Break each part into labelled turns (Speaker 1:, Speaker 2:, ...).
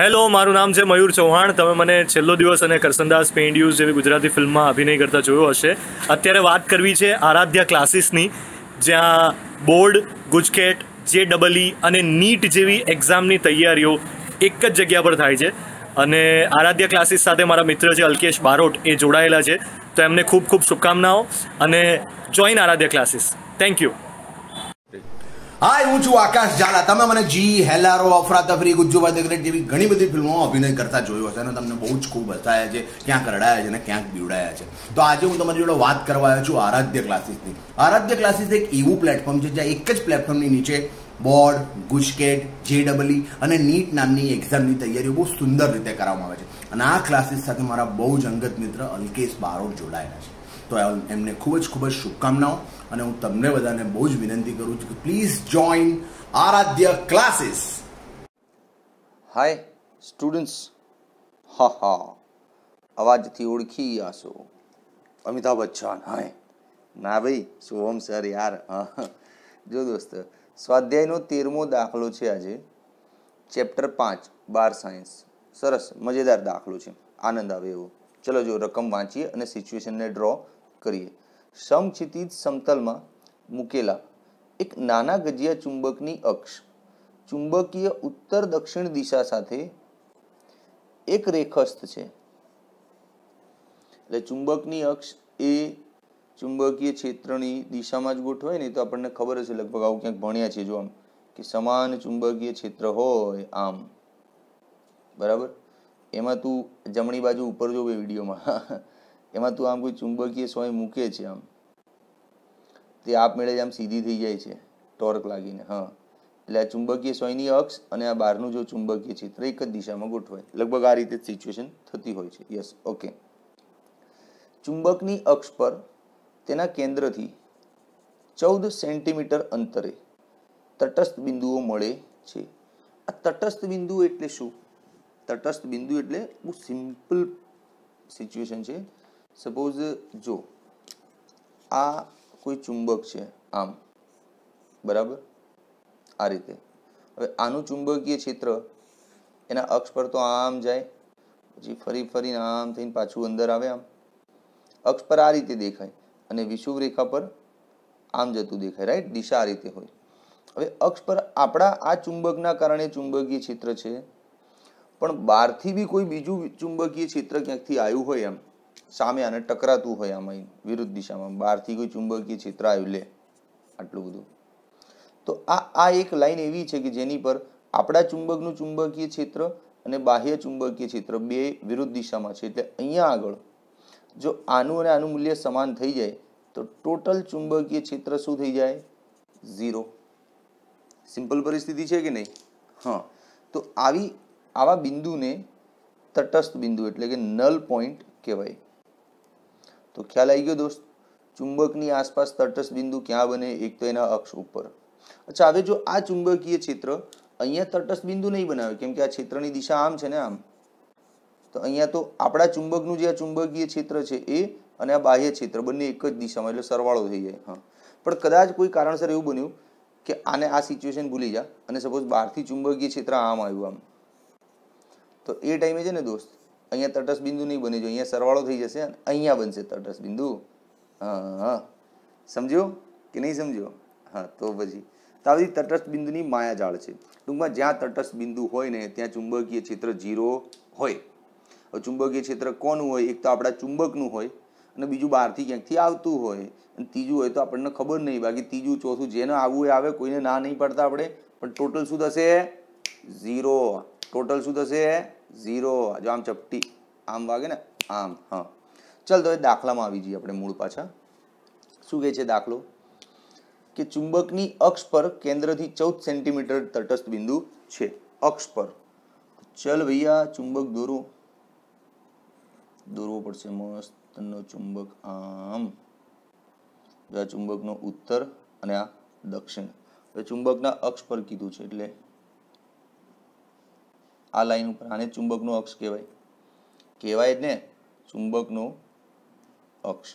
Speaker 1: Hello મારું નામ છે મયુર ચૌહાણ તમે મને છેલ્લો દિવસ અને કરસનદાસ પેન્ડ્યુઝ જેવી ગુજરાતી ફિલ્મમાં અભિનય કરતા જોયો હશે અત્યારે વાત કરવી છે આરાધ્યા ક્લાસીસની જ્યાં બોર્ડ ગુજકેટ જે ડબલ અને નીટ જેવી એક્ઝામની તૈયારીઓ એક જ જગ્યા પર થાય છે અને આરાધ્ય ક્લાસીસ સાથે મારા મિત્ર છે અલ્કેશ બારોટ એ જોડાયેલા છે તો એમને ખૂબ ખૂબ શુભકામનાઓ અને join Aaradhya classes thank you hi હું છું આકાશ ઝાલા તમે મને જી હેલારો અફરા તફરી ગુજ્જુભાઈ દેગરેટ જેવી ઘણી બધી ફિલ્મો અભિનય કરતા જોયો હશે અને તમને બહુ જ ખૂબ હસાયા છે ક્યાંક રડાયા છે અને ક્યાંક બીવડાયા છે તો આજે હું તમારી જોડે વાત કરવા આવ્યો છું આરાધ્ય ક્લાસીસની આરાધ્ય ક્લાસીસ એક એવું પ્લેટફોર્મ છે જ્યાં એક જ પ્લેટફોર્મની નીચે બોર્ડ ગુજકેટ જે ડબલઈ અને નીટ નામની એક્ઝામની તૈયારીઓ બહુ સુંદર રીતે કરવામાં આવે છે અને આ ક્લાસીસ સાથે મારા બહુ જ અંગત મિત્ર અલ્કેશ બારોટ જોડાયેલા છે તો એમને ખૂબ જ ખૂબ જ શુભકામનાઓ અને હું તમને બધાને બહુ જ વિનંતી કરું છું કે please join Aaradhya classes hi students હા હા અવાજથી ઓળખી ગયા છો અમિતાભ બચ્ચન હાય ના ભાઈ શોભમ સર યાર જો દોસ્ત સ્વાધ્યાયનો તેરમો દાખલો છે આજે ચેપ્ટર પાંચ બાર સાયન્સ સરસ મજેદાર દાખલો છે આનંદ આવે એવો ચલો જો રકમ વાંચીએ અને સિચ્યુએશનને ડ્રો કરીએ સમક્ષિતિજ સમતલમાં મૂકેલા એક નાના ગજિયા ચુંબકની અક્ષ ચુંબકીય ઉત્તર દક્ષિણ દિશા સાથે એક રેખસ્થ છે એટલે ચુંબકની અક્ષ એ ચુંબકીય ક્ષેત્રની દિશામાં જ ગોઠવાય ને તો આપણને ખબર હશે લગભગ આવું ક્યાંક ભણ્યા છે જો આમ કે સમાન ચુંબકીય ક્ષેત્ર હોય આમ બરાબર એમાં તું જમણી બાજુ ઉપર જોવે વિડીયોમાં એમાં તું આમ કોઈ ચુંબકીય સોય મૂકે છે આમ તે આપમેળે જ આમ સીધી થઈ જાય છે ટોર્ક લાગીને હા એટલે આ ચુંબકીય સોયની અક્ષ અને આ બહારનું જો ચુંબકીય ચિત્ર એક જ દિશામાં ગોઠવાય લગભગ આ રીતે સિચ્યુએશન થતી હોય છે યસ ઓકે ચુંબકની અક્ષ પર તેના કેન્દ્રથી ચૌદ સેન્ટીમીટર અંતરે તટસ્થ બિંદુઓ મળે છે આ તટસ્થ બિંદુ એટલે શું તટસ્થ બિંદુ એટલે બહુ સિમ્પલ સિચ્યુએશન છે સપોઝ જો આ કોઈ ચુંબક છે આમ બરાબર આ રીતે હવે આનું ચુંબકીય ક્ષેત્ર એના અક્ષ પર તો આમ જાય પછી ફરી ફરીને આમ થઈને પાછું અંદર આવે આમ અક્ષ પર આ રીતે દેખાય અને વિષુવ રેખા પર આમ જતું દેખાય રાઈટ દિશા આ રીતે હોય હવે અક્ષ પર આપણા આ ચુંબકના કારણે ચુંબકીય ક્ષેત્ર છે પણ બહારથી બી કોઈ બીજું ચુંબકીય ક્ષેત્ર ક્યાંકથી આવ્યું હોય એમ સામે આને ટકરાતું હોય આમાં વિરુદ્ધ દિશામાં બહારથી કોઈ ચુંબકીય ચિત્ર આવ્યું લે આટલું બધું તો આ આ એક લાઈન એવી છે કે જેની પર આપણા ચુંબકનું ચુંબકીય ક્ષેત્ર અને બાહ્ય ચુંબકીય ક્ષેત્ર બે વિરુદ્ધ દિશામાં છે એટલે અહીંયા આગળ જો આનું અને આનું મૂલ્ય સમાન થઈ જાય તો ટોટલ ચુંબકીય ક્ષેત્ર શું થઈ જાય ઝીરો સિમ્પલ પરિસ્થિતિ છે કે નહીં હા તો આવી આવા બિંદુને તટસ્થ બિંદુ એટલે કે નલ પોઈન્ટ કહેવાય તો ખ્યાલ આવી ગયો દોસ્ત ચુંબકની આસપાસ તટસ્થ બિંદુ ક્યાં બને એક તો એના અક્ષ ઉપર અચ્છા હવે જો આ ચુંબકીય ક્ષેત્ર અહીંયા તટસ્થ બિંદુ નહીં બનાવે કેમ કે આ ક્ષેત્રની દિશા આમ છે ને આમ તો અહીંયા તો આપણા ચુંબકનું જે આ ચુંબકીય ક્ષેત્ર છે એ અને આ બાહ્ય ક્ષેત્ર બંને એક જ દિશામાં એટલે સરવાળો થઈ જાય હા પણ કદાચ કોઈ કારણસર એવું બન્યું કે આને આ સિચ્યુએશન ભૂલી જા અને સપોઝ બહારથી ચુંબકીય ક્ષેત્ર આમ આવ્યું આમ તો એ ટાઈમે છે ને દોસ્ત અહીંયા તટસ્થ બિંદુ નહીં બની જોઈએ અહીંયા સરવાળો થઈ જશે અહીંયા બનશે તટસ્થ બિંદુ હા હા સમજ્યો કે નહીં સમજ્યો હા તો પછી તો આ બધી તટસ્થ બિંદુની માયાજાળ છે ટૂંકમાં જ્યાં તટસ્થ બિંદુ હોય ને ત્યાં ચુંબકીય ક્ષેત્ર ઝીરો હોય ચુંબકીય ક્ષેત્ર કોનું હોય એક તો આપણા ચુંબકનું હોય અને બીજું બહારથી ક્યાંકથી આવતું હોય અને ત્રીજું હોય તો આપણને ખબર નહીં બાકી ત્રીજું ચોથું જેને આવવું એ આવે કોઈને ના નહીં પડતા આપણે પણ ટોટલ શું થશે ઝીરો ટોટલ શું થશે ઝીરો જો આમ ચપટી આમ વાગે ને આમ હા ચાલ તો એ દાખલામાં આવી જઈએ આપણે મૂળ પાછા શું કહે છે દાખલો કે ચુંબકની અક્ષ પર કેન્દ્રથી ચૌદ સેન્ટીમીટર તટસ્થ બિંદુ છે અક્ષ પર ચલ ભૈયા ચુંબક દોરો દોરવો પડશે મસ્ત નો ચુંબક આમ આ ચુંબકનો ઉત્તર અને આ દક્ષિણ ચુંબકના અક્ષ પર કીધું છે એટલે આ લાઈન ઉપર આને ચુંબકનો અક્ષ કહેવાય કહેવાય ને ચુંબકનો અક્ષ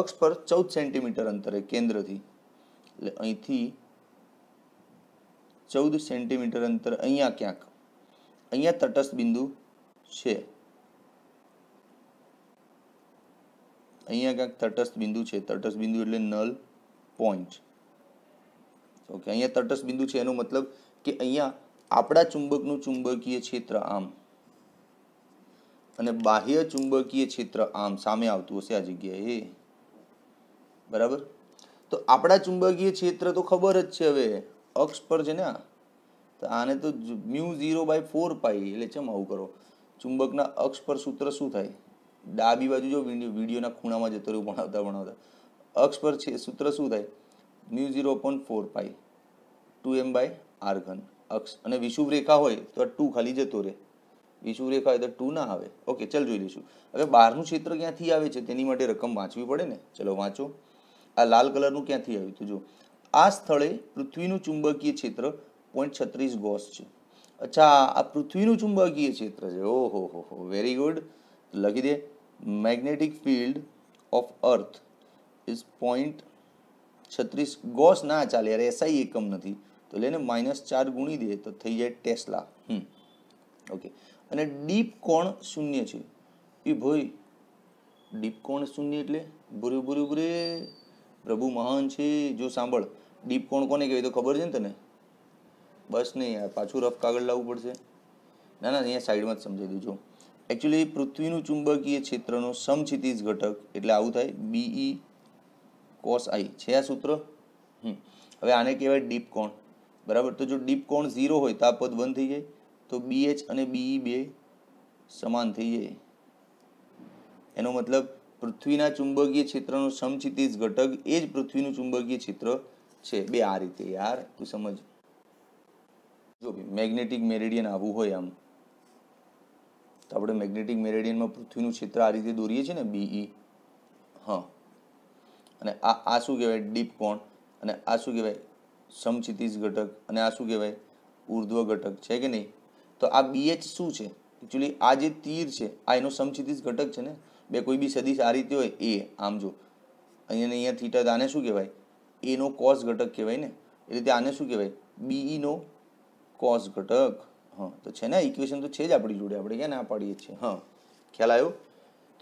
Speaker 1: અક્ષ પર ચૌદ સેન્ટીમીટર અંતરે કેન્દ્રથી એટલે અહીંથી ચૌદ સેન્ટીમીટર અંતર અહીંયા ક્યાંક અહીંયા તટસ્થ બિંદુ છે અહીંયા ક્યાંક તટસ્થ બિંદુ છે તટસ્થ બિંદુ એટલે નલ પોઈન્ટ ઓકે અહીંયા તટસ્થ બિંદુ છે એનો મતલબ કે અહીંયા આપણા ચુંબકનું ચુંબકીય ક્ષેત્ર આમ અને બાહ્ય ચુંબકીય ક્ષેત્ર આમ સામે આવતું હશે આ જગ્યાએ બરાબર તો આપણા ચુંબકીય ક્ષેત્ર તો ખબર જ છે હવે અક્ષ પર છે ને તો આને તો mu zero by four pi એટલે ચમ આવું કરો ચુંબકના અક્ષ પર સૂત્ર શું થાય ડાબી બાજુ જો વિડીયોના ખૂણામાં જતો રહ્યું ભણાવતા ભણાવતા અક્ષ પર છે સૂત્ર શું થાય mu zero point four pi two M by R ઘન અક્ષ અને વિષુવ રેખા હોય તો આ ટુ ખાલી જતો રહે વિષુભ રેખા હોય તો ટુ ના આવે ઓકે ચાલ જોઈ લઈશું હવે બહારનું ક્ષેત્ર ક્યાંથી આવે છે તેની માટે રકમ વાંચવી પડે ને ચલો વાંચો આ લાલ કલરનું ક્યાંથી આવ્યું તો જો આ સ્થળે પૃથ્વીનું ચુંબકીય ક્ષેત્ર પોઈન્ટ છત્રીસ ગોસ છે અચ્છા આ પૃથ્વીનું ચુંબકીય ક્ષેત્ર છે ઓહો હો હો વેરી ગુડ લખી દે magnetic field of earth is point છત્રીસ ગોસ ના ચાલે યાર એસઆઈ એકમ નથી તો એટલે એને માઇનસ ચાર ગુણી દે તો થઈ જાય ટેસ્લા હમ ઓકે અને ડીપ કોણ શૂન્ય છે એ ભોય ડીપ કોણ શૂન્ય એટલે બુરે બુરે બુરે પ્રભુ મહાન છે જો સાંભળ ડીપ કોણ કોને કહેવાય તો ખબર છે ને તને બસ નહીં યાર પાછું રફ કાગળ લાવવું પડશે ના ના અહીંયા સાઈડમાં જ સમજાવી દેજો એકચ્યુઅલી પૃથ્વીનું ચુંબકીય ક્ષેત્રનો સમક્ષિતિજ ઘટક એટલે આવું થાય બીઈ કોસ આઈ છે આ સૂત્ર હમ હવે આને કહેવાય ડીપ કોણ બરાબર તો જો ડીપ કોણ ઝીરો હોય તો આ પદ બંધ થઈ જાય તો બીએચ અને બીઈ e બે સમાન થઈ જાય એનો મતલબ પૃથ્વીના ચુંબકીય ક્ષેત્રનો સમક્ષિતિજ ઘટક એ જ પૃથ્વીનું ચુંબકીય ક્ષેત્ર છે બે આ રીતે યાર તું સમજ જો મેગ્નેટિક મેરેડિયન આવું હોય આમ તો આપણે મેગ્નેટિક મેરેડિયનમાં પૃથ્વીનું ક્ષેત્ર આ રીતે દોરીએ છીએ ને બીઈ e. હા અને આ આ શું કહેવાય ડીપ કોણ અને આ શું કહેવાય સમક્ષિતિજ ઘટક અને આ શું કહેવાય ઉર્ધ્વ ઘટક છે કે નહીં તો આ બીએચ શું છે એકચ્યુઅલી આ જે તીર છે આ એનો સમક્ષિતિજ ઘટક છે ને બે કોઈ બી સદિશ આ રીતે હોય એ આમ જો અહીંયા અહીંયા થીટા આને શું કહેવાય એનો કોસ ઘટક કહેવાય ને એ રીતે આને શું કહેવાય બીઈનો e કોસ ઘટક હં તો છે ને ઇક્વેશન તો છે જ આપણી જોડે આપણે ક્યાં ના પાડીએ છીએ હં ખ્યાલ આવ્યો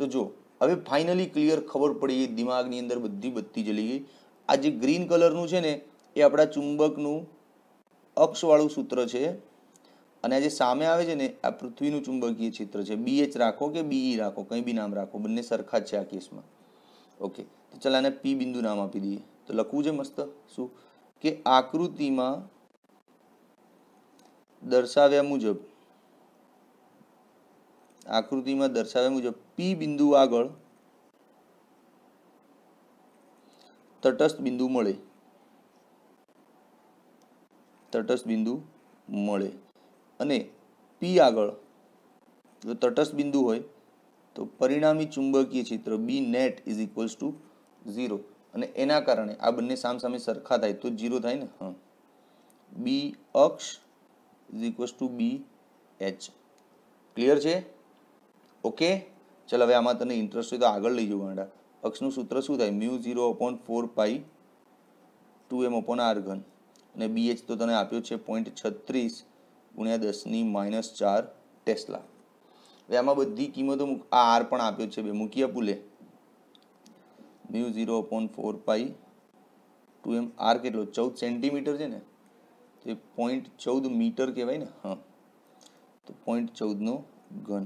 Speaker 1: તો જો હવે ફાઇનલી ક્લિયર ખબર પડી દિમાગની અંદર બધી બત્તી જલી ગઈ આ જે ગ્રીન કલરનું છે ને એ આપણા ચુંબકનું અક્ષવાળું સૂત્ર છે અને આ જે સામે આવે છે ને આ પૃથ્વીનું ચુંબકીય ચિત્ર છે બી એચ રાખો કે બીઈ e રાખો કંઈ બી નામ રાખો બંને સરખા જ છે આ કેસમાં ઓકે તો ચાલો આને પી બિંદુ નામ આપી દઈએ તો લખવું છે મસ્ત શું કે આકૃતિમાં દર્શાવ્યા મુજબ આકૃતિમાં દર્શાવ્યા મુજબ પી બિંદુ આગળ તટસ્થ બિંદુ મળે તટસ્થ બિંદુ મળે અને પી આગળ જો તટસ્થ બિંદુ હોય તો પરિણામી ચુંબકીય ચિત્ર B net is equals to zero અને એના કારણે આ બંને સામસામે સરખા થાય તો ઝીરો થાય ને હા બી અક્ષ is equals to B H clear છે ઓકે ચાલ હવે આમાં તને ઇન્ટરેસ્ટ હોય તો આગળ લઈ જવું ગાંડા અક્ષનું સૂત્ર શું થાય mu zero upon four pi two M upon R ઘન અને બીએચ તો તને આપ્યો છે પોઈન્ટ છત્રીસ ગુણ્યા દસની માઇનસ ચાર ટેસ્લા હવે આમાં બધી કિંમતો આ આર પણ આપ્યો છે બે મૂકીએ ભૂલે mu zero upon four pi two M R કેટલો ચૌદ સેન્ટીમીટર છે ને તે એ પોઈન્ટ ચૌદ મીટર કહેવાય ને હા તો પોઈન્ટ ચૌદનો ઘન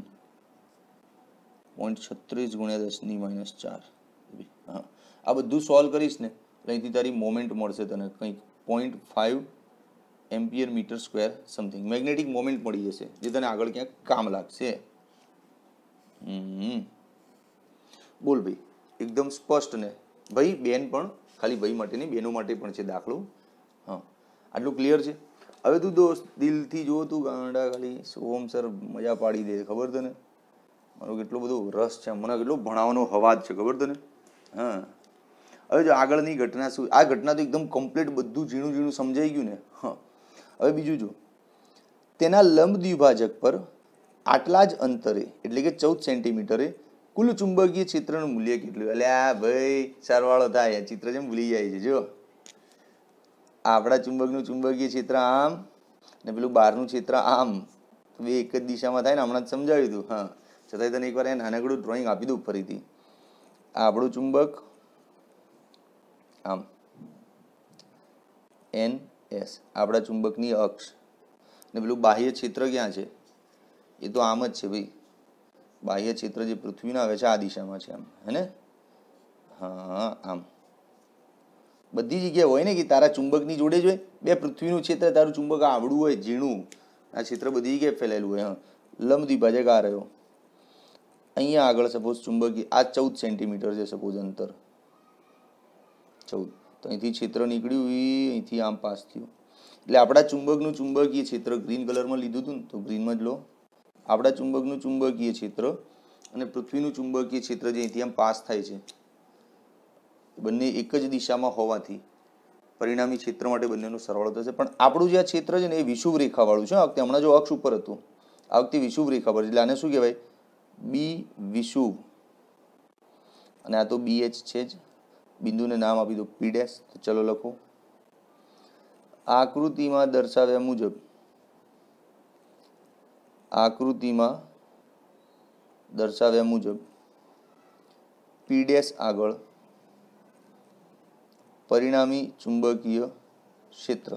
Speaker 1: પોઈન્ટ છત્રીસ ગુણ્યા દસની માઇનસ ચાર હા આ બધું સોલ્વ કરીશ ને અહીંથી તારી મોમેન્ટ મળશે તને કંઈક point five ampere metre square something magnetic moment મળી જશે જે તને આગળ ક્યાંક કામ લાગશે બોલ ભાઈ એકદમ સ્પષ્ટ ને ભાઈ બેન પણ ખાલી ભાઈ માટે નહીં બહેનો માટે પણ છે દાખલો હા આટલું ક્લિયર છે હવે તું દોસ્ત દિલથી જો તું ગાંડા ખાલી ઓમ સર મજા પાડી દે ખબર તને મારો કેટલો બધો રસ છે મને કેટલો ભણાવવાનો હવાજ છે ખબર તને હા હવે જો આગળની ઘટના શું આ ઘટના તો એકદમ કમ્પ્લીટ બધું ઝીણું ઝીણું સમજાઈ ગયું ને હવે બીજું જો તેના લંબ દ્વિભાજક પર આટલા જ અંતરે એટલે કે ચૌદ સેન્ટીમીટરે કુલ ચુંબકીય ચિત્રનું મૂલ્ય કેટલું એટલે આ ભાઈ સરવાળો થાય ચિત્ર જેમ ભૂલી જાય છે જો આપણા ચુંબકનું ચુંબકીય ચિત્ર આમ ને પેલું બહારનું ચિત્ર આમ બે એક જ દિશામાં થાય ને હમણાં જ સમજાવ્યું હતું હા છતાંય તને એકવાર એ નાનકડું ડ્રોઈંગ આપી દઉં ફરીથી આપણું ચુંબક આમ એન એસ આપણા ચુંબકની અક્ષ ને પેલું બાહ્ય ક્ષેત્ર ક્યાં છે એ તો આમ જ છે ભાઈ બાહ્ય ક્ષેત્ર જે પૃથ્વીના આવે છે આ દિશામાં છે આમ હે ને હા આમ બધી જગ્યાએ હોય ને કે તારા ચુંબકની જોડે જ હોય બે પૃથ્વીનું ક્ષેત્ર તારું ચુંબક આવડું હોય ઝીણું આ ક્ષેત્ર બધી જગ્યાએ ફેલાયેલું હોય હા લંબ દ્વિભાજક રહ્યો અહીંયા આગળ સપોઝ ચુંબકી આ ચૌદ સેન્ટીમીટર છે સપોઝ અંતર ચૌદ તો અહીંથી છેત્ર નીકળ્યું એ અહીંથી આમ પાસ થયું એટલે આપણા ચુંબકનું ચુંબકીય છેત્ર ગ્રીન કલરમાં લીધું હતું ને તો ગ્રીનમાં જ લો આપણા ચુંબકનું ચુંબકીય ક્ષેત્ર અને પૃથ્વીનું ચુંબકીય ક્ષેત્ર જે અહીંથી આમ પાસ થાય છે બંને એક જ દિશામાં હોવાથી પરિણામી ક્ષેત્ર માટે બંનેનો સરવાળો થશે પણ આપણું જે આ ક્ષેત્ર છે ને એ વિષુવ રેખાવાળું છે આ વખતે હમણાં જો અક્ષ ઉપર હતું આ વખતે વિષુવ રેખા પર એટલે આને શું કહેવાય બી વિષુવ અને આ તો બી એચ છે જ બિંદુને નામ આપી દો પી ડેશ ચલો લખો આકૃતિમાં દર્શાવ્યા મુજબ આકૃતિમાં દર્શાવ્યા મુજબ પી ડેશ આગળ પરિણામી ચુંબકીય ક્ષેત્ર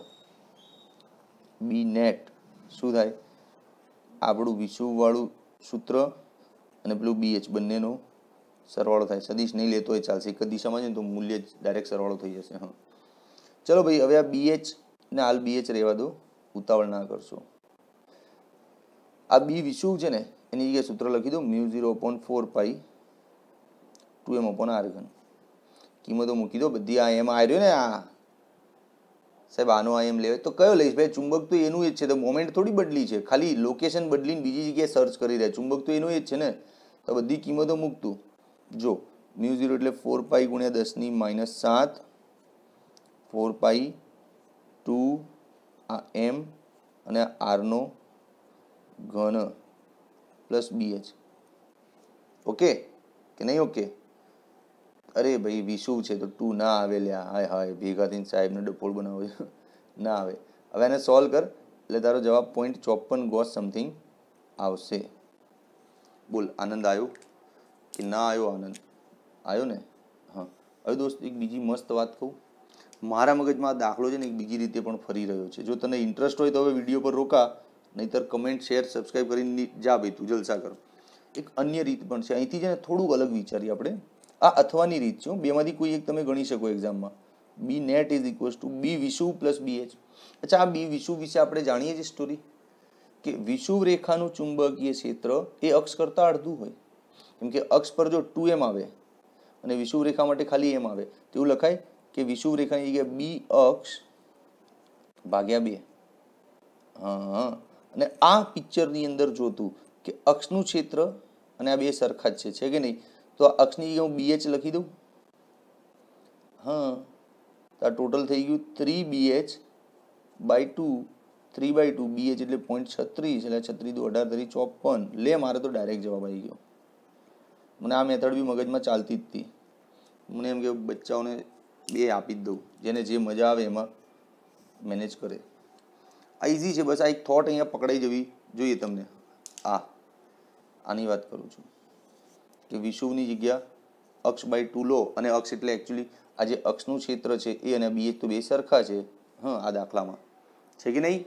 Speaker 1: બી નેટ શું થાય આપણું વિષુવવાળું સૂત્ર અને પેલું બીએચ બંનેનો સરવાળો થાય સદીશ નહીં લેતો હોય ચાલશે એક જ દિશામાં છે ને તો મૂલ્ય જ ડાયરેક્ટ સરવાળો થઈ જશે હા ચલો ભાઈ હવે આ બીએચ ને હાલ બીએચ રહેવા દો ઉતાવળ ના કરશો આ બી શું છે ને એની જગ્યાએ સૂત્ર લખી દો mu zero upon four pi two M upon R ઘન કિંમતો મૂકી દો બધી આ એમ આવ્યો ને આ સાહેબ આનો આ એમ લેવાય તો કયો લઈશ ભાઈ ચુંબક તો એનું જ છે તો મોમેન્ટ થોડી બદલી છે ખાલી લોકેશન બદલીને બીજી જગ્યાએ સર્ચ કરી રહ્યા ચુંબક તો એનું જ છે ને તો બધી કિંમતો મૂકતું જો મ્યુ ઝીરો એટલે ફોર પાઈ ગુણ્યા દસની માઇનસ સાત ફોર પાઈ ટુ આ એમ અને આરનો ઘન પ્લસ બી એચ ઓકે કે નહીં ઓકે અરે ભાઈ વિશુ છે તો ટુ ના આવે લે હાય હાય ભેગા થઈને સાહેબને ડફોળ બનાવો ના આવે હવે એને સોલ્વ કર એટલે તારો જવાબ પોઈન્ટ ચોપન ગોસ સમથિંગ આવશે બોલ આનંદ આવ્યો કે ના આવ્યો આનંદ આવ્યો ને હા હવે દોસ્ત એક બીજી મસ્ત વાત કહું મારા મગજમાં આ દાખલો છે ને એક બીજી રીતે પણ ફરી રહ્યો છે જો તને ઇન્ટરેસ્ટ હોય તો હવે વિડીયો પર રોકા નહીતર કમેન્ટ શેર સબસ્ક્રાઈબ કરીને જા ભાઈ તું જલસા કર એક અન્ય રીત પણ છે અહીંથી છે ને થોડુંક અલગ વિચારીએ આપણે આ અથવાની રીત છે બેમાંથી કોઈ એક તમે ગણી શકો એક્ઝામમાં B net is equals to B વિશુ પ્લસ બી એચ અચ્છા આ બી વિશુ વિશે આપણે જાણીએ છીએ સ્ટોરી કે રેખાનું ચુંબકીય ક્ષેત્ર એ અક્ષ કરતાં અડધું હોય કેમ કે અક્ષ પર જો ટુ એમ આવે અને વિષુવ રેખા માટે ખાલી એમ આવે તો એવું લખાય કે વિષુવ રેખાની જગ્યાએ બી અક્ષ ભાગ્યા બે હા અને આ પિક્ચરની અંદર જોતું કે અક્ષનું ક્ષેત્ર અને આ બે સરખા જ છે કે નહીં તો આ અક્ષની જગ્યાએ હું બીએચ લખી દઉં હા તો આ ટોટલ થઈ ગયું three B H by two three by two B H એટલે પોઈન્ટ છત્રીસ એટલે છત્રીસ દો અઢાર તરી ચોપન લે મારે તો ડાયરેક્ટ જવાબ આવી ગયો મને આ મેથડ બી મગજમાં ચાલતી જ હતી મને એમ કે બચ્ચાઓને બે આપી જ દઉં જેને જે મજા આવે એમાં મેનેજ કરે આ ઇઝી છે બસ આ એક થોટ અહીંયા પકડાઈ જવી જોઈએ તમને આ આની વાત કરું છું કે વિષુવની જગ્યા અક્ષ બાય ટુ લો અને અક્ષ એટલે એકચ્યુઅલી આ જે અક્ષનું ક્ષેત્ર છે એ અને બી તો બે સરખા છે હં આ દાખલામાં છે કે નહીં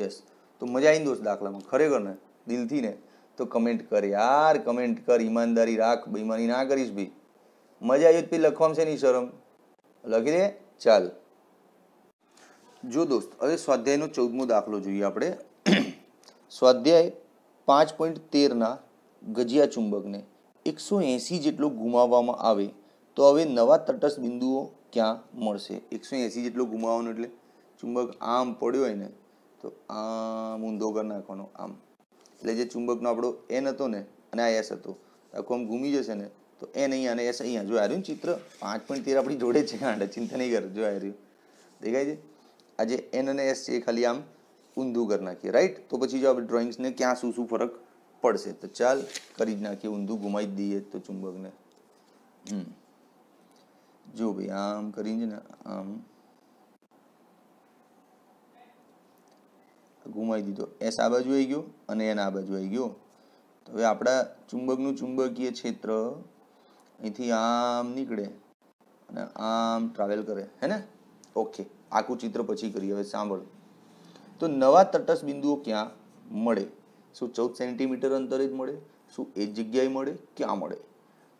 Speaker 1: યસ તો મજા આવી દોસ્ત દાખલામાં ખરેખર ને દિલથી ને તો કમેન્ટ કર યાર કમેન્ટ કર ઈમાનદારી રાખ બેઈમાની ના કરીશ ભાઈ મજા આવી પછી લખવામાં છે નહીં શરમ લખી દે ચાલ જો દોસ્ત હવે સ્વાધ્યાયનો ચૌદમો દાખલો જોઈએ આપણે સ્વાધ્યાય પાંચ પોઈન્ટ તેરના ગજિયા ચુંબકને એકસો એંસી જેટલો ગુમાવવામાં આવે તો હવે નવા તટસ્થ બિંદુઓ ક્યાં મળશે એકસો એંસી જેટલો ગુમાવવાનો એટલે ચુંબક આમ પડ્યો હોય ને તો આમ ઊંધો કરી નાખવાનો આમ એટલે જે ચુંબકનો આપણો એન હતો ને અને આ એસ હતો આખું આમ ઘૂમી જશે ને તો એન અહીંયા અને એસ અહીંયા જોઈ રહ્યું ચિત્ર પાંચ પોઈન્ટ તેર આપણી જોડે છે ગાંડા ચિંતા નહીં કરો જોઈ રહ્યું દેખાય છે આ જે એન અને એસ છે એ ખાલી આમ ઊંધું કરી નાખીએ રાઈટ તો પછી જો આપણે ડ્રોઈંગ્સને ક્યાં શું શું ફરક પડશે તો ચાલ કરી જ નાખીએ ઊંધું ગુમાવી જ દઈએ તો ચુંબકને હમ જો ભાઈ આમ કરીને આમ ગુમાવી દીધો એસ આ બાજુ આવી ગયો અને એન આ બાજુ આવી ગયો તો હવે આપણા ચુંબકનું ચુંબકીય ક્ષેત્ર અહીંથી આમ નીકળે અને આમ ટ્રાવેલ કરે હે ને ઓકે આખું ચિત્ર પછી કરીએ હવે સાંભળ તો નવા તટસ્થ બિંદુઓ ક્યાં મળે શું ચૌદ સેન્ટીમીટર અંતરે જ મળે શું એ જગ્યાએ મળે ક્યાં મળે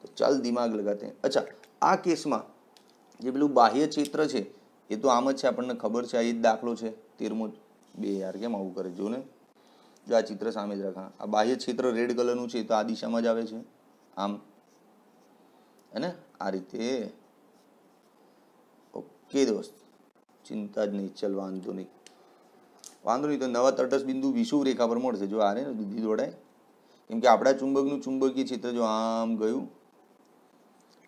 Speaker 1: તો ચાલ દિમાગ લગાતે અચ્છા આ કેસમાં જે પેલું બાહ્ય ચિત્ર છે એ તો આમ જ છે આપણને ખબર છે આ એ જ દાખલો છે તેરમો બે યાર કેમ આવું કરે જો ને જો આ ચિત્ર સામે જ રાખા આ બાહ્ય ક્ષેત્ર રેડ કલરનું છે તો આ દિશામાં જ આવે છે આમ અને આ રીતે ઓકે દોસ્ત ચિંતા જ નહીં ચાલ વાંધો નહીં વાંધો નહીં તો નવા તટસ્થ બિંદુ વિષુવ રેખા પર મળશે જો આને દીધી જોડાય કેમ કે આપણા ચુંબકનું ચુંબકીય ક્ષેત્ર જો આમ ગયું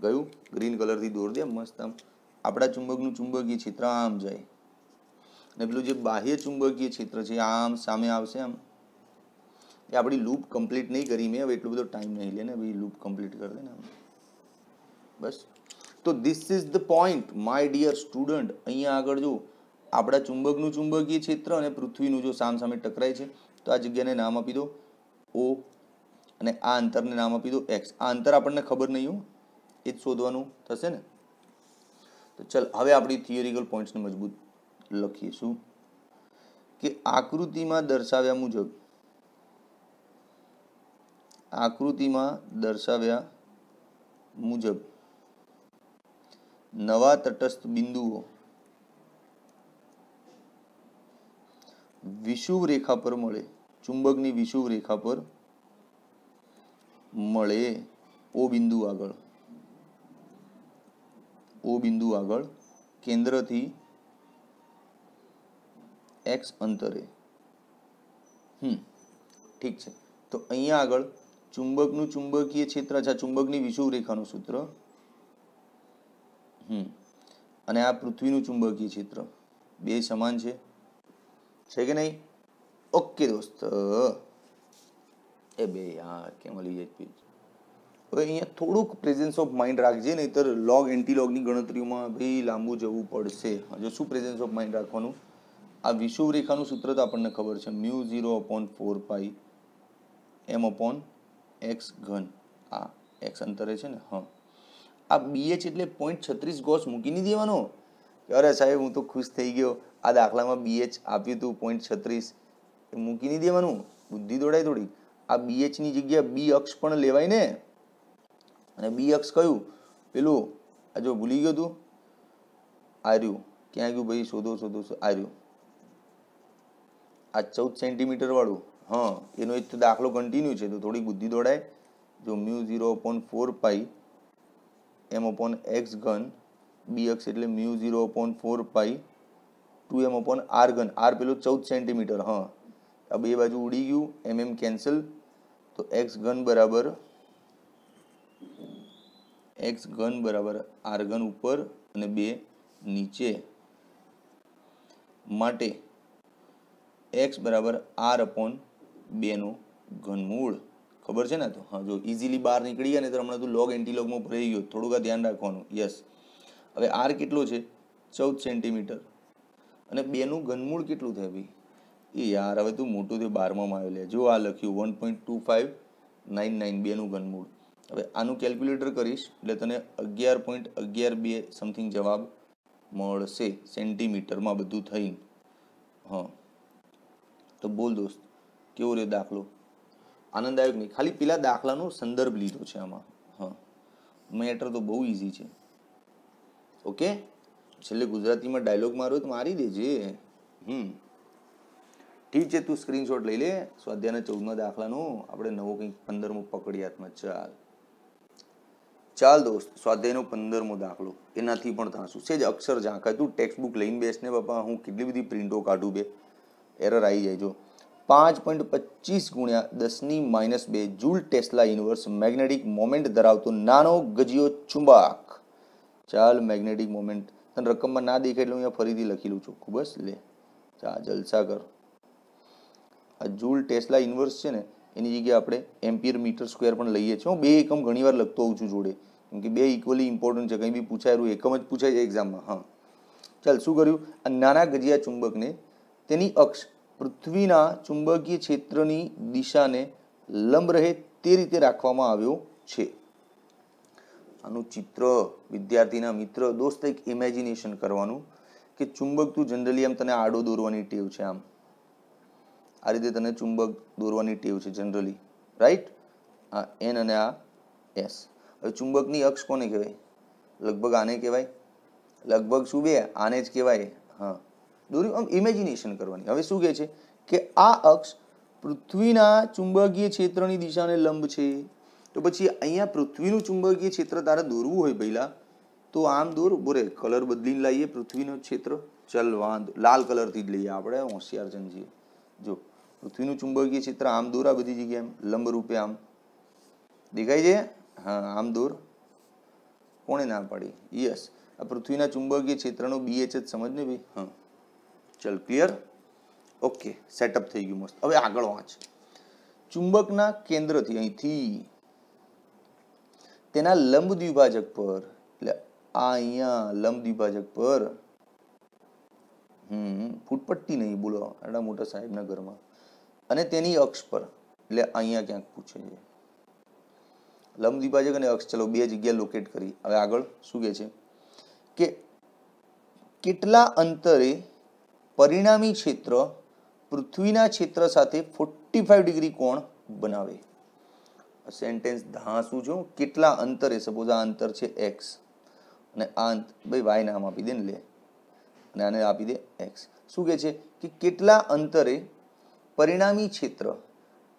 Speaker 1: ગયું ગ્રીન કલરથી દોર દે મસ્ત આમ આપણા ચુંબકનું ચુંબકીય ક્ષેત્ર આમ જાય ને પેલું જે બાહ્ય ચુંબકીય ક્ષેત્ર છે આમ સામે આવશે આમ એ આપણી લૂપ કમ્પ્લીટ નહીં કરી મેં હવે એટલો બધો ટાઈમ નહીં લે ને ભાઈ લૂપ કમ્પ્લીટ કરી દે ને બસ તો this is the point my dear student અહીંયા આગળ જો આપણા ચુંબકનું ચુંબકીય ક્ષેત્ર અને પૃથ્વીનું જો સામ સામે ટકરાય છે તો આ જગ્યાને નામ આપી દો ઓ અને આ અંતરને નામ આપી દો એક્સ આ અંતર આપણને ખબર નહીં હો એ જ શોધવાનું થશે ને તો ચાલ હવે આપણી થિયોરિકલ પોઈન્ટ્સને મજબૂત લખીશું કે આકૃતિમાં દર્શાવ્યા મુજબ આકૃતિમાં દર્શાવ્યા મુજબ નવા તટસ્થ બિંદુઓ વિષુવ રેખા પર મળે ચુંબકની વિષુવ રેખા પર મળે ઓ બિંદુ આગળ ઓ બિંદુ આગળ કેન્દ્રથી એક્સ અંતરે હમ ઠીક છે તો અહીંયા આગળ ચુંબકનું ચુંબકીય ક્ષેત્ર છે ચુંબકની વિષુવરેખાનું સૂત્ર હમ અને આ પૃથ્વીનું ચુંબકીય ક્ષેત્ર બે સમાન છે છે કે નહીં ઓકે દોસ્ત એ બે હા કેમ લઈ જાય પેજ હવે અહીંયા થોડુંક પ્રેઝન્સ ઓફ માઇન્ડ રાખજે નહીં તો લોગ એન્ટી લોગની ગણતરીઓમાં ભાઈ લાંબુ જવું પડશે હજુ શું પ્રેઝન્સ ઓફ માઇન્ડ રાખવાનું આ વિષુવરેખાનું સૂત્ર તો આપણને ખબર છે mu zero upon four pi M upon X ઘન આ એક્સ અંતરે છે ને હં આ બીએચ એટલે પોઈન્ટ છત્રીસ ગોસ મૂકી નહીં દેવાનો અરે સાહેબ હું તો ખુશ થઈ ગયો આ દાખલામાં બીએચ આપ્યું હતું પોઈન્ટ છત્રીસ એ મૂકી નહીં દેવાનું બુદ્ધિ દોડાય થોડી આ બીએચની જગ્યા બી અક્ષ પણ લેવાય ને અને બી અક્ષ કયું પેલું આ જો ભૂલી ગયો તું આર્યું રહ્યું ક્યાં ગયું ભાઈ શોધો શોધો આર્યું આ ચૌદ સેન્ટીમીટરવાળું હં એનો એક દાખલો કન્ટિન્યુ છે તો થોડી બુદ્ધિ દોડાય જો mu zero upon four pi M upon X ઘન બી એક્સ એટલે mu zero upon four pi two M upon R ઘન આર પેલું ચૌદ સેન્ટીમીટર હા આ બે બાજુ ઉડી ગયું એમ એમ કેન્સલ તો એક્સ ઘન બરાબર એક્સ ઘન બરાબર આર ઘન ઉપર અને બે નીચે માટે એક્સ બરાબર આર અપોન બેનું ઘનમૂળ ખબર છે ને તો હા જો ઇઝીલી બહાર નીકળી ગયા ને તો હમણાં તું લોગ એન્ટીલોગમાં ભરાઈ ગયો થોડુંક ધ્યાન રાખવાનું યસ હવે આર કેટલો છે ચૌદ સેન્ટીમીટર અને બેનું ઘનમૂળ કેટલું થાય ભાઈ એ યાર હવે તું મોટું થયું બારમાં આવ્યો લે જો આ લખ્યું one point two five nine nine બેનું ઘનમૂળ હવે આનું કેલ્ક્યુલેટર કરીશ એટલે તને અગિયાર પોઈન્ટ અગિયાર બે સમથિંગ જવાબ મળશે સેન્ટીમીટરમાં બધું થઈને હા તો બોલ દોસ્ત કેવો રહ્યો દાખલો આનંદદાયક નહીં ખાલી પેલા દાખલાનો સંદર્ભ લીધો છે આમાં હા મેટર તો બહુ ઇઝી છે ઓકે છેલ્લે ગુજરાતીમાં ડાયલોગ માર્યો તો મારી દેજે હમ ઠીક છે તું સ્ક્રીનશોટ લઈ લે સ્વાધ્યાયના ચૌદમાં દાખલાનો આપણે નવો કંઈક પંદરમો પકડી હાથમાં ચાલ ચાલ દોસ્ત સ્વાધ્યાયનો પંદરમો દાખલો એનાથી પણ થાશું છે જ અક્ષર ઝાંકાય તું ટેક્સ્ટ બુક લઈને બેસને બાપા હું કેટલી બધી પ્રિન્ટો કાઢું બે એરર આવી જાય જો પાંચ પોઈન્ટ પચીસ ગુણ્યા દસની માઇનસ બે joule tesla inverse magnetic moment ધરાવતો નાનો ગજિયો ચુંબક ચાલ મેગ્નેટિક મોમેન્ટ તને રકમમાં ના દેખાય એટલે હું અહીંયા ફરીથી લખી લઉં છું ખૂબ જ લે ચા જલસા કર આ જુલ ટેસ્લા યુનિવર્સ છે ને એની જગ્યાએ આપણે એમ્પિયર મીટર સ્ક્વેર પણ લઈએ છીએ હું બે એકમ ઘણીવાર લખતો હોઉં છું જોડે કેમ કે બે ઇક્વલી ઇમ્પોર્ટન્ટ છે કંઈ બી પૂછાયું એકમ જ પૂછાય છે એક્ઝામમાં હા ચાલ શું કર્યું આ નાના ગજિયા ચુંબકને તેની અક્ષ પૃથ્વીના ચુંબકીય ક્ષેત્રની દિશાને લંબ રહે તે રીતે રાખવામાં આવ્યો છે આનું ચિત્ર વિદ્યાર્થીના મિત્ર દોસ્ત એક ઇમેજિનેશન કરવાનું કે ચુંબક તું જનરલી આમ તને આડો દોરવાની ટેવ છે આમ આ રીતે તને ચુંબક દોરવાની ટેવ છે જનરલી રાઈટ આ એન અને આ એસ હવે ચુંબકની અક્ષ કોને કહેવાય લગભગ આને કહેવાય લગભગ શું બે આને જ કહેવાય હા દોર્યું આમ ઇમેજિનેશન કરવાની હવે શું કહે છે કે આ અક્ષ પૃથ્વીના ચુંબકીય ક્ષેત્રની દિશાને લંબ છે તો પછી અહીંયા પૃથ્વીનું ચુંબકીય ક્ષેત્ર તારે દોરવું હોય પહેલાં તો આમ દોર બોરે કલર બદલીને લાવીએ પૃથ્વીનું ક્ષેત્ર ચલ વાંધો લાલ કલરથી જ લઈએ આપણે હોશિયાર જનજીએ જો પૃથ્વીનું ચુંબકીય ક્ષેત્ર આમ દોરા બધી જગ્યાએ લંબ રૂપે આમ દેખાય છે હા આમ દોર કોણે ના પાડી યસ આ પૃથ્વીના ચુંબકીય ક્ષેત્રનો બીએચ જ સમજ ને ભાઈ હા ચલ ક્લિયર ઓકે સેટઅપ થઈ ગયું મસ્ત હવે આગળ વાંચ ચુંબકના કેન્દ્રથી અહીંથી તેના લંબ દ્વિભાજક પર એટલે આ અહીંયા લંબ દ્વિભાજક પર હમ ફૂટપટ્ટી નહીં બોલો એના મોટા સાહેબના ઘરમાં અને તેની અક્ષ પર એટલે અહીંયા ક્યાંક પૂછે છે લંબ દ્વિભાજક અને અક્ષ ચલો બે જગ્યા લોકેટ કરી હવે આગળ શું કહે છે કે કેટલા અંતરે પરિણામી ક્ષેત્ર પૃથ્વીના ક્ષેત્ર સાથે ફોર્ટી ફાઈવ ડિગ્રી કોણ બનાવે સેન્ટેન્સ ધા શું છું કેટલા અંતરે સપોઝ આ અંતર છે એક્સ અને આ અંત ભાઈ વાય નામ આપી દે ને લે અને આને આપી દે એક્સ શું કહે છે કે કેટલા અંતરે પરિણામી ક્ષેત્ર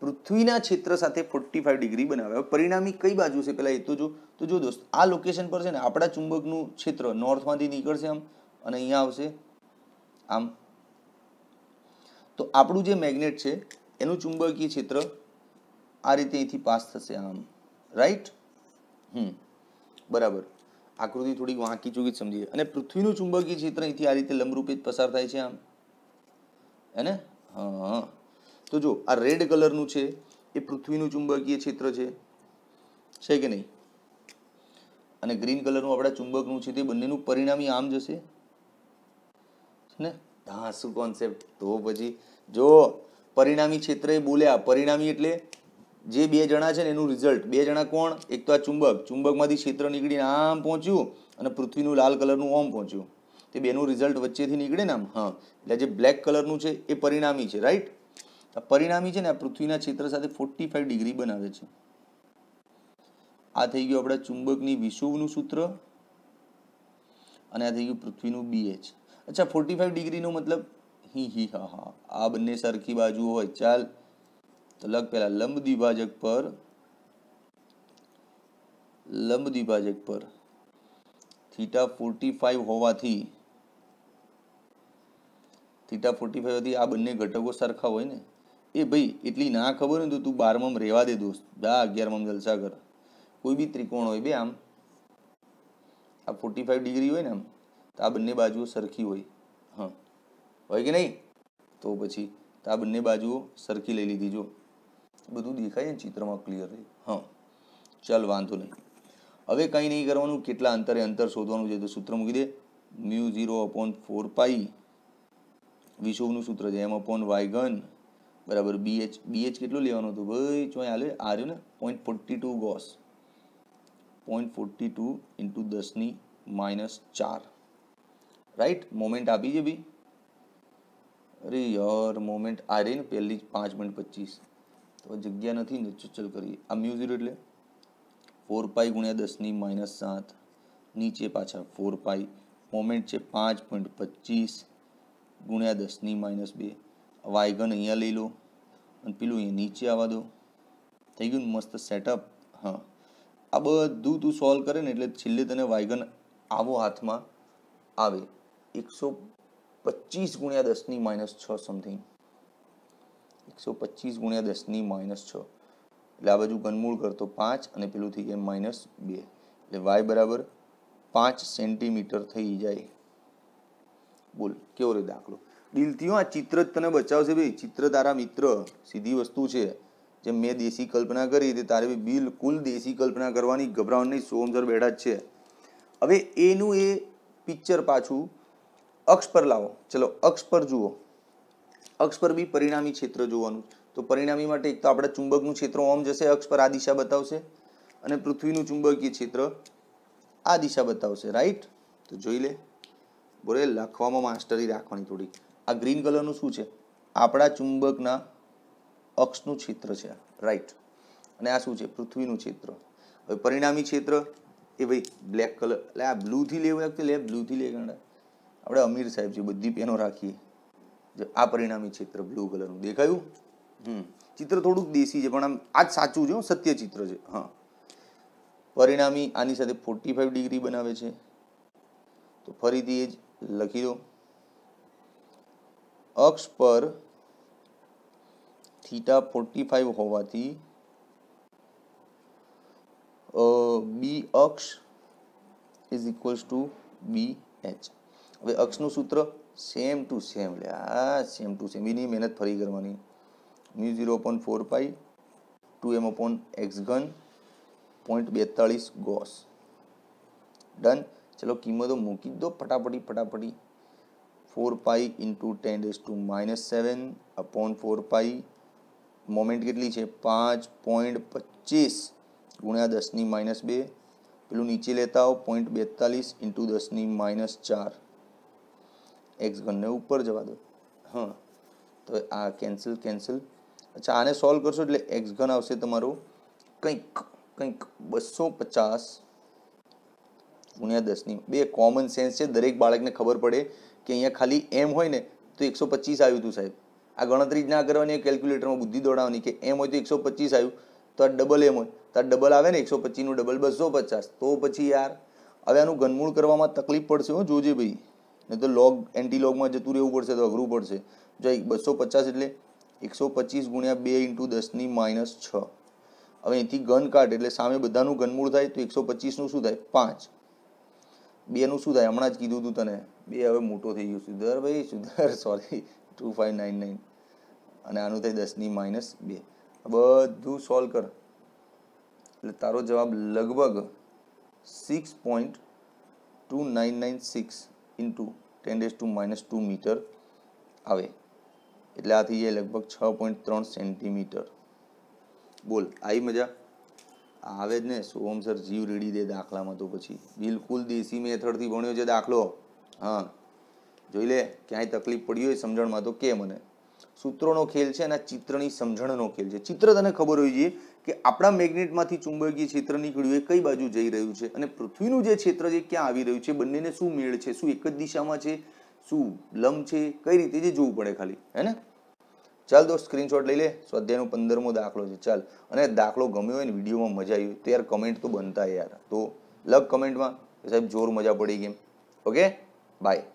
Speaker 1: પૃથ્વીના ક્ષેત્ર સાથે ફોર્ટી ફાઈવ ડિગ્રી બનાવે હવે પરિણામી કઈ બાજુ છે પેલા એ તો જો તો જો દોસ્ત આ લોકેશન પર છે ને આપણા ચુંબકનું ક્ષેત્ર નોર્થમાંથી નીકળશે આમ અને અહીંયા આવશે આમ તો આપણું જે મેગ્નેટ છે એનું ચુંબકીય ક્ષેત્ર આ રીતે અહીંથી પાસ થશે આમ રાઈટ હમ બરાબર આકૃતિ થોડીક વાંકી ચૂકી સમજીએ અને પૃથ્વીનું ચુંબકીય ક્ષેત્ર અહીંથી આ રીતે લંબરૂપે પસાર થાય છે આમ હેને હા તો જો આ રેડ કલરનું છે એ પૃથ્વીનું ચુંબકીય ક્ષેત્ર છે છે કે નહીં અને ગ્રીન કલરનું આપણા ચુંબકનું છે તે બંનેનું પરિણામી આમ જશે ને હા શું કોન્સેપ્ટ તો પછી જો પરિણામી ક્ષેત્રે બોલ્યા પરિણામી એટલે જે બે જણા છે ને એનું રિઝલ્ટ બે જણા કોણ એક તો આ ચુંબક ચુંબકમાંથી ક્ષેત્ર નીકળીને આમ પહોંચ્યું અને પૃથ્વીનું લાલ કલરનું ઓમ પહોંચ્યું તે બેનું રિઝલ્ટ વચ્ચેથી નીકળે ને આમ હા એટલે જે બ્લેક કલરનું છે એ પરિણામી છે રાઈટ આ પરિણામી છે ને આ પૃથ્વીના ક્ષેત્ર સાથે ફોર્ટી ફાઈવ ડિગ્રી બનાવે છે આ થઈ ગયું આપણે ચુંબકની વિષુવનું સૂત્ર અને આ થઈ ગયું પૃથ્વીનું બીએચ અચ્છા ફોર્ટી ફાઈવ ડિગ્રીનો મતલબ હી હી હા હા આ બંને સરખી બાજુ હોય ચાલ તલક લગ પહેલાં લંબ દ્વિભાજક પર લંબ દ્વિભાજક પર થીટા ફોર્ટી ફાઈવ હોવાથી થીટા ફોર્ટી ફાઈવ આ બંને ઘટકો સરખા હોય ને એ ભાઈ એટલી ના ખબર હોય તો તું બારમામ રહેવા દે દોસ્ત દા અગિયારમાં જલસા કર કોઈ બી ત્રિકોણ હોય બે આમ આ ફોર્ટી ફાઈવ ડિગ્રી હોય ને આમ તો આ બંને બાજુઓ સરખી હોય હં હોય કે નહીં તો પછી તો આ બંને બાજુઓ સરખી લઈ લીધી જો બધું દેખાય ને ચિત્રમાં ક્લિયર ક્લિયરલી હં ચાલ વાંધો નહીં હવે કંઈ નહીં કરવાનું કેટલા અંતરે અંતર શોધવાનું છે તો સૂત્ર મૂકી દે mu zero upon four pi વિષુવનું સૂત્ર છે એમ અપોન વાયગન બરાબર બીએચ બીએચ કેટલું લેવાનું હતું ભાઈ ચો હાલે આર્યું ને point forty two gauss point forty two into દસની માઇનસ ચાર રાઈટ મોમેન્ટ આપી છે બી અરે યાર મોમેન્ટ આ રહી ને પહેલી પાંચ મિનિટ પચીસ તો જગ્યા નથી ને ચલ કરીએ આ મ્યુ એટલે ફોર પાઈ ગુણ્યા દસની માઇનસ સાત નીચે પાછા ફોર પાઈ મોમેન્ટ છે પાંચ પોઈન્ટ પચીસ ગુણ્યા દસની માઇનસ બે વાયગન અહીંયા લઈ લો અને પેલું અહીંયા નીચે આવવા દો થઈ ગયું મસ્ત સેટઅપ હા આ બધું તું સોલ્વ કરે ને એટલે છેલ્લે તને વાયગન આવો હાથમાં આવે એકસો પચીસ ગુણ્યા દસની માઇનસ છ સમથિંગ એકસો પચીસ ગુણ્યા દસની માઇનસ છ એટલે આ બાજુ ઘનમૂળ કરતો પાંચ અને પેલું થઈ જાય માઇનસ બે એટલે વાય બરાબર પાંચ સેન્ટીમીટર થઈ જાય બોલ કેવો રે દાખલો દિલથી આ ચિત્ર જ તને બચાવશે ભાઈ ચિત્ર તારા મિત્ર સીધી વસ્તુ છે જેમ મેં દેશી કલ્પના કરી તે તારે બી બિલકુલ દેશી કલ્પના કરવાની ગભરાવાની સોમસર બેઠા જ છે હવે એનું એ પિક્ચર પાછું અક્ષ પર લાવો ચલો અક્ષ પર જુઓ અક્ષ પર બી પરિણામી ક્ષેત્ર જોવાનું તો પરિણામી માટે એક તો આપણે ચુંબકનું ક્ષેત્ર ઓમ જશે અક્ષ પર આ દિશા બતાવશે અને પૃથ્વીનું ચુંબકીય ક્ષેત્ર આ દિશા બતાવશે રાઈટ તો જોઈ લે બોલે લખવામાં માસ્ટરી રાખવાની થોડી આ ગ્રીન કલરનું શું છે આપણા ચુંબકના અક્ષનું ક્ષેત્ર છે રાઈટ અને આ શું છે પૃથ્વીનું ક્ષેત્ર હવે પરિણામી ક્ષેત્ર એ ભાઈ બ્લેક કલર એટલે આ બ્લુથી લેવું લાગતું લે બ્લુથી લે ગણા આપણે અમીર સાહેબ છે બધી પેનો રાખીએ આ પરિણામી ચિત્ર બ્લુ કલરનું દેખાયું હમ ચિત્ર થોડુંક દેશી છે પણ આમ આ જ સાચું છે સત્ય ચિત્ર છે હા પરિણામી આની સાથે ફોર્ટી ફાઈવ ડિગ્રી બનાવે છે તો ફરીથી એ જ લખી દો અક્ષ પર થીટા ફોર્ટી ફાઈવ હોવાથી બી અક્ષ is equals to B H હવે અક્ષનું સૂત્ર સેમ ટુ સેમ એટલે આ સેમ ટુ સેમ એની મહેનત ફરી કરવાની mu zero upon four pi two M upon X ઘન પોઈન્ટ બેતાળીસ ગોસ ડન ચલો કિંમતો મૂકી દો ફટાફટી ફટાફટી four pi into ten raise to minus seven upon four pi moment કેટલી છે પાંચ પોઈન્ટ પચીસ ગુણ્યા દસની માઇનસ બે પેલું નીચે લેતા આવો પોઈન્ટ બેતાલીસ ઇન્ટુ દસની માઇનસ ચાર એક્સ એક્સગનને ઉપર જવા દો હં તો આ કેન્સલ કેન્સલ અચ્છા આને સોલ્વ કરશો એટલે એક્સ એક્સગન આવશે તમારું કંઈક કંઈક બસો પચાસ ગુણ્યા દસની બે કોમન સેન્સ છે દરેક બાળકને ખબર પડે કે અહીંયા ખાલી એમ હોય ને તો એકસો પચીસ આવ્યું હતું સાહેબ આ ગણતરી જ ના કરવાની કેલ્ક્યુલેટરમાં બુદ્ધિ દોડાવવાની કે એમ હોય તો એકસો પચીસ આવ્યું તો આ ડબલ એમ હોય તો આ ડબલ આવે ને એકસો પચીસનું ડબલ બસો પચાસ તો પછી યાર હવે આનું ઘનમૂળ કરવામાં તકલીફ પડશે હો જોજે ભાઈ નહીં તો લોગ એન્ટી લોગમાં જતું રહેવું પડશે તો અઘરું પડશે જો બસો પચાસ એટલે એકસો પચીસ ગુણ્યા બે ઇન્ટુ દસની માઇનસ છ હવે અહીંથી ઘન કાઢ એટલે સામે બધાનું ઘનમૂળ થાય તો એકસો પચીસનું શું થાય પાંચ બેનું શું થાય હમણાં જ કીધું હતું તને બે હવે મોટો થઈ ગયો સુધર ભાઈ સુધર sorry two five nine nine અને આનું થાય દસની માઇનસ બે બધું સોલ્વ કર એટલે તારો જવાબ લગભગ six point two nine nine six into ten raise to minus two metre આવે એટલે આ જાય લગભગ છ પોઈન્ટ ત્રણ સેન્ટીમીટર બોલ આવી મજા આવે જ ને સોમ સર જીવ રેડી દે દાખલામાં તો પછી બિલકુલ દેશી મેથડથી ભણ્યો છે દાખલો હા જોઈ લે ક્યાંય તકલીફ પડી હોય સમજણમાં તો કે મને સૂત્રોનો ખેલ છે અને ચિત્રની સમજણનો ખેલ છે ચિત્ર તને ખબર હોય છે કે આપણા મેગ્નેટમાંથી ચુંબકીય ક્ષેત્ર નીકળ્યું એ કઈ બાજુ જઈ રહ્યું છે અને પૃથ્વીનું જે ક્ષેત્ર છે ક્યાં આવી રહ્યું છે બંનેને શું મેળ છે શું એક જ દિશામાં છે શું લંબ છે કઈ રીતે જે જોવું પડે ખાલી હે ને ચાલ દોસ્ત સ્ક્રીનશોટ લઈ લે સ્વાધ્યાયનો પંદરમો દાખલો છે ચાલ અને દાખલો ગમ્યો હોય ને વિડીયોમાં મજા આવી તો યાર કમેન્ટ તો બનતા યાર તો લગ કમેન્ટમાં સાહેબ જોર મજા પડી ગઈ ઓકે બાય